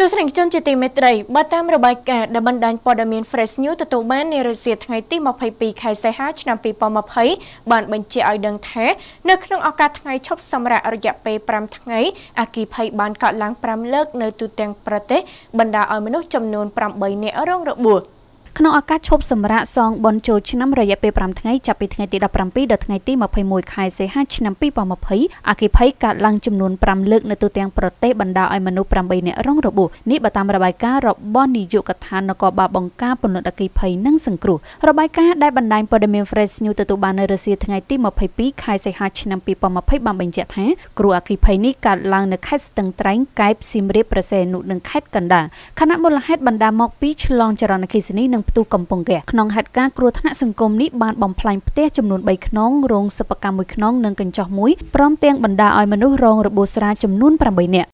ទស្សនិកជនជាទីមេត្រីបើតាមរបាយការណ៍ដែលបណ្ដាញព័ត៌មាន Fresh News ទទួលបាននារសៀលថ្ងៃទី22ខែសីហាឆ្នាំ2020បានបញ្ជាក់ឲ្យដឹងថានៅក្នុងឱកាសថ្ងៃឈប់សម្រាករយៈពេល5ថ្ងៃអគិភ័យបានកើតឡើង5លើកនៅទូទាំងប្រទេសបណ្ដាឲ្យមនុស្សចំនួន8នាក់រងរបួស។ក្នុងឱកាសឈប់សម្រាកសងបុណ្យចូលឆ្នាំរយៈពេល5ថ្ងៃចាប់ពីថ្ងៃទី17ដល់ថ្ងៃទី21ខែសីហាឆ្នាំ2020អគិភ័យកើតឡើងចំនួន5លើកនៅទូទាំងប្រទេសបណ្ដាលឲ្យមនុស្ស8នាក់រងរបួសនេះបើតាមរបាយការណ៍របស់នាយកដ្ឋាននគរបាលបង្ការពន្លត់អគិភ័យនិងសង្គ្រោះរបាយការណ៍ដែលបណ្ដាញព័ត៌មាន Fresh News ទទួលបាននៅរសៀលថ្ងៃទី22ខែសីហាឆ្នាំ2020បានបញ្ជាក់ថាគ្រោះអគិភ័យនេះកើតឡើងនៅខេត្តស្ទឹងត្រែងកែបសៀមរាបប្រសេនុនិងខេត្តកណ្ដាលខណៈមូលហេតុបណ្ដាលមកពីឆ្លងចរន្តអគ្គិសនីនិងផ្ទុះកំពង់ហ្គាសក្នុងហេតុការណ៍គ្រោះថ្នាក់សង្គមនេះបានបំផ្លាញផ្ទះចំនួន3ខ្នងរោងសិប្បកម្មមួយខ្នងនិងកញ្ចុះមួយព្រមទាំងបណ្តាលឲ្យមនុស្សរងរបួសស្រាលចំនួន8នាក់